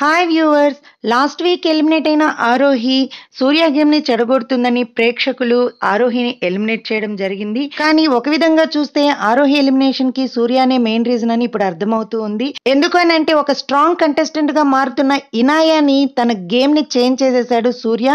hi viewers last week eliminate అయిన ఆరోహి సూర్య చెడగొడుతుందని ప్రేక్షకులు ఆరోహిని eliminate చేయడం జరిగింది కానీ ఒక విధంగా చూస్తే ఆరోహి ఎలిమినేషన్ కి సూర్యనే మెయిన్ రీజన్ అని ఇప్పుడు అర్థమవుతూ ఉంది ఎందుకనంటే ఒక స్ట్రాంగ్ కంటెస్టెంట్ గా మారుతున్న ఇనాయాని తన గేమ్ ని చేంజ్ చేసేసాడు సూర్య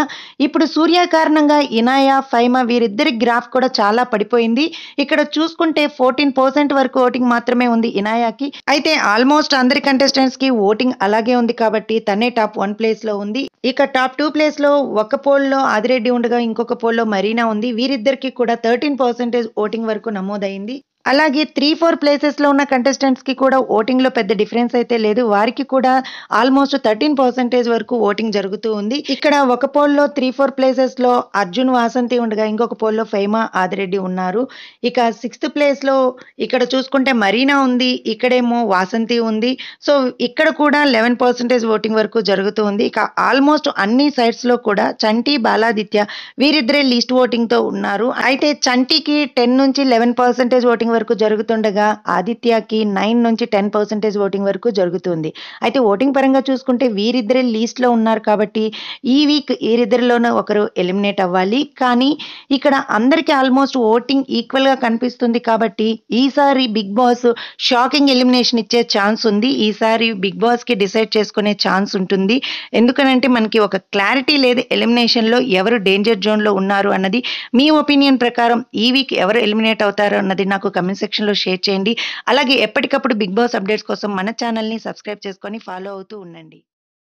ఇప్పుడు సూర్య కారణంగా ఇనాయా ఫైమ వీరిద్దరి గ్రాఫ్ కూడా చాలా పడిపోయింది ఇక్కడ చూసుకుంటే ఫోర్టీన్ పర్సెంట్ వరకు ఓటింగ్ మాత్రమే ఉంది ఇనాయాకి అయితే ఆల్మోస్ట్ అందరి కంటెస్టెంట్స్ కి ఓటింగ్ అలాగే ఉంది కాబట్టి తనే టాప్ వన్ ప్లేస్ లో ఉంది ఇక టాప్ టూ ప్లేస్లో ఒక పోల్లో ఆదిరెడ్డి ఉండగా ఇంకొక పోల్లో మరీనా ఉంది వీరిద్దరికి కూడా థర్టీన్ పర్సెంటేజ్ ఓటింగ్ వరకు నమోదైంది అలాగే త్రీ ఫోర్ ప్లేసెస్లో ఉన్న కంటెస్టెంట్స్కి కూడా ఓటింగ్లో పెద్ద డిఫరెన్స్ అయితే లేదు వారికి కూడా ఆల్మోస్ట్ థర్టీన్ పర్సెంటేజ్ వరకు ఓటింగ్ జరుగుతూ ఉంది ఇక్కడ ఒక పోల్లో త్రీ ఫోర్ ప్లేసెస్లో అర్జున్ వాసంతి ఉండగా ఇంకొక పోల్లో ఫైమా ఆదిరెడ్డి ఉన్నారు ఇక సిక్స్త్ ప్లేస్లో ఇక్కడ చూసుకుంటే మరీనా ఉంది ఇక్కడేమో వాసంతి ఉంది సో ఇక్కడ కూడా లెవెన్ పర్సెంటేజ్ ఓటింగ్ వరకు జరుగుతూ ఉంది ఇక ఆల్మోస్ట్ ఆల్మోస్ట్ అన్ని లో కూడా చంటి బాలాదిత్య వీరిద్దరే లీస్ట్ తో ఉన్నారు అయితే చంటికి టెన్ నుంచి లెవెన్ పర్సెంటేజ్ ఓటింగ్ వరకు జరుగుతుండగా ఆదిత్యకి నైన్ నుంచి టెన్ పర్సెంటేజ్ ఓటింగ్ వరకు జరుగుతుంది అయితే ఓటింగ్ పరంగా చూసుకుంటే వీరిద్దరే లీస్ట్లో ఉన్నారు కాబట్టి ఈ వీక్ వీరిద్దరిలోనూ ఒకరు ఎలిమినేట్ అవ్వాలి కానీ ఇక్కడ అందరికీ ఆల్మోస్ట్ ఓటింగ్ ఈక్వల్ గా కనిపిస్తుంది కాబట్టి ఈసారి బిగ్ బాస్ షాకింగ్ ఎలిమినేషన్ ఇచ్చే ఛాన్స్ ఉంది ఈసారి బిగ్ బాస్ కి డిసైడ్ చేసుకునే ఛాన్స్ ఉంటుంది ఎందుకనంటే మన మనకి ఒక క్లారిటీ లేదు ఎలిమినేషన్లో ఎవరు డేంజర్ జోన్లో ఉన్నారు అన్నది మీ ఒపీనియన్ ప్రకారం ఈ వీక్ ఎవరు ఎలిమినేట్ అవుతారు అన్నది నాకు కమెంట్ సెక్షన్లో షేర్ చేయండి అలాగే ఎప్పటికప్పుడు బిగ్ బాస్ అప్డేట్స్ కోసం మన ఛానల్ని సబ్స్క్రైబ్ చేసుకొని ఫాలో అవుతూ ఉండండి